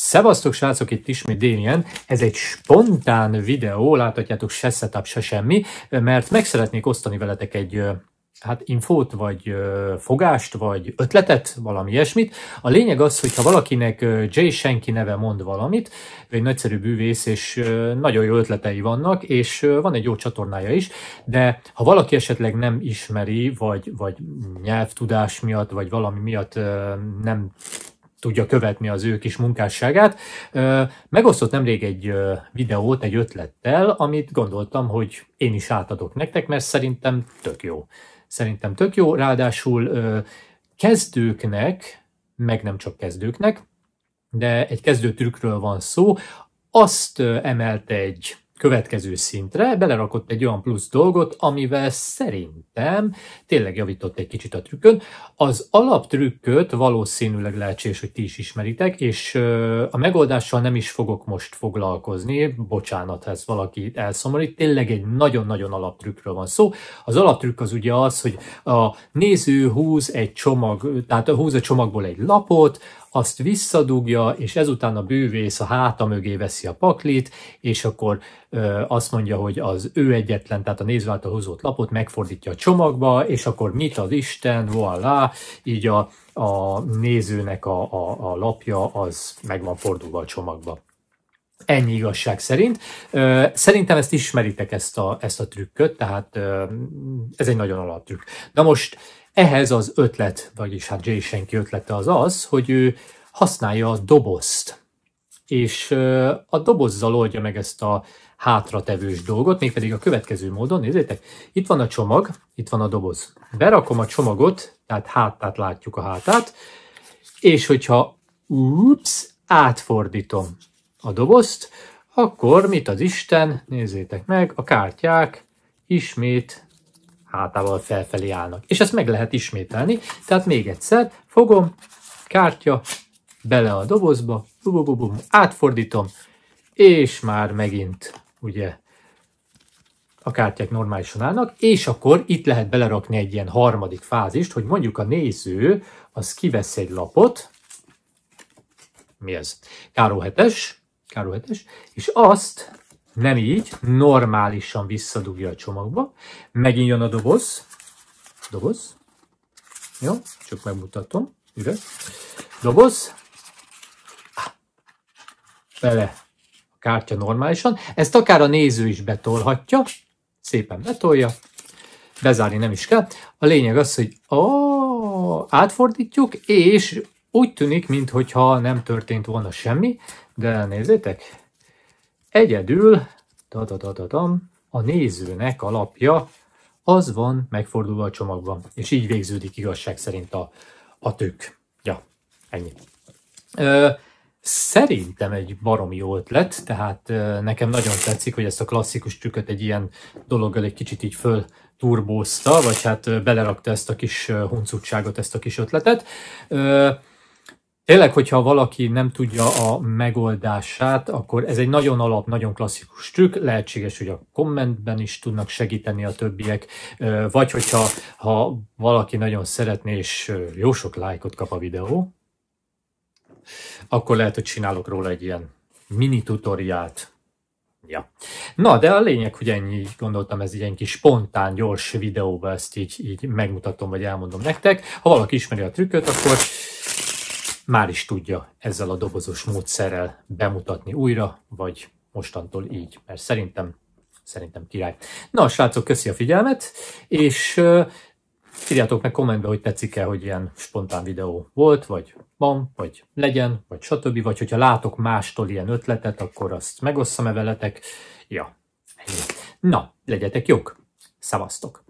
Szevasztok srácok, itt ismét Damien. Ez egy spontán videó, láthatjátok se setup, se semmi, mert meg szeretnék osztani veletek egy hát infót, vagy fogást, vagy ötletet, valami ilyesmit. A lényeg az, hogy ha valakinek Jay Senki neve mond valamit, egy nagyszerű bűvész, és nagyon jó ötletei vannak, és van egy jó csatornája is, de ha valaki esetleg nem ismeri, vagy, vagy nyelvtudás miatt, vagy valami miatt nem tudja követni az ő kis munkásságát. Megosztott nemrég egy videót egy ötlettel, amit gondoltam, hogy én is átadok nektek, mert szerintem tök jó. Szerintem tök jó, ráadásul kezdőknek, meg nem csak kezdőknek, de egy kezdő trükkről van szó, azt emelte egy következő szintre, belerakott egy olyan plusz dolgot, amivel szerintem tényleg javított egy kicsit a trükkön. Az alaptrükköt valószínűleg lehetséges, hogy ti is ismeritek, és a megoldással nem is fogok most foglalkozni, bocsánat, ha ez valaki elszomorít, tényleg egy nagyon-nagyon alaptrükkről van szó. Az alaptrükk az ugye az, hogy a néző húz egy csomag, tehát húz a csomagból egy lapot, azt visszadugja, és ezután a bűvész a háta mögé veszi a paklit, és akkor ö, azt mondja, hogy az ő egyetlen, tehát a nézve által hozott lapot megfordítja a csomagba, és akkor mit az Isten, voilà, így a, a nézőnek a, a, a lapja az meg van fordulva a csomagba. Ennyi igazság szerint. Szerintem ezt ismeritek, ezt a, ezt a trükköt, tehát ez egy nagyon alaptrükk. Na most ehhez az ötlet, vagyis hát Jay senki ötlete az az, hogy ő használja a dobozt, és a dobozzal oldja meg ezt a hátratevős dolgot, mégpedig a következő módon, nézzétek, itt van a csomag, itt van a doboz. Berakom a csomagot, tehát hátát látjuk a hátát, és hogyha ups, átfordítom a dobozt, akkor mit az Isten, nézzétek meg, a kártyák ismét hátával felfelé állnak. És ezt meg lehet ismételni, tehát még egyszer fogom, kártya, bele a dobozba, -bu, átfordítom, és már megint ugye a kártyák normálisan állnak, és akkor itt lehet belerakni egy ilyen harmadik fázist, hogy mondjuk a néző az kivesz egy lapot, mi ez? Káró 7 Káró 7-es, és azt nem így, normálisan visszadugja a csomagba. Megint jön a doboz. Doboz. Jó, csak megmutatom. Üres. Doboz. Bele a kártya normálisan. Ezt akár a néző is betolhatja. Szépen betolja. Bezárni nem is kell. A lényeg az, hogy ó, átfordítjuk, és úgy tűnik, mintha nem történt volna semmi, de nézzétek, Egyedül tatatatam, a nézőnek alapja az van megfordulva a csomagban, és így végződik igazság szerint a, a tük. Ja, ennyi. Ö, szerintem egy baromi jó ötlet, tehát ö, nekem nagyon tetszik, hogy ezt a klasszikus tüköt egy ilyen dologgal egy kicsit így föl turbózta, vagy hát ö, belerakta ezt a kis huncutságot, ezt a kis ötletet. Ö, Tényleg, hogyha valaki nem tudja a megoldását, akkor ez egy nagyon alap, nagyon klasszikus trükk. Lehetséges, hogy a kommentben is tudnak segíteni a többiek, vagy hogyha ha valaki nagyon szeretné, és jó sok lájkot kap a videó, akkor lehet, hogy csinálok róla egy ilyen mini tutoriált. Ja. Na, de a lényeg, hogy ennyi, gondoltam, ez egy ilyen kis spontán, gyors videóba ezt így, így megmutatom, vagy elmondom nektek. Ha valaki ismeri a trükköt, akkor már is tudja ezzel a dobozos módszerrel bemutatni újra, vagy mostantól így, mert szerintem, szerintem király. Na, a srácok, köszi a figyelmet, és uh, írjátok meg kommentbe, hogy tetszik-e, hogy ilyen spontán videó volt, vagy van, vagy legyen, vagy stb. Vagy hogyha látok mástól ilyen ötletet, akkor azt megosszam-e veletek. Ja, ennyi. Na, legyetek jók! Szavaztok!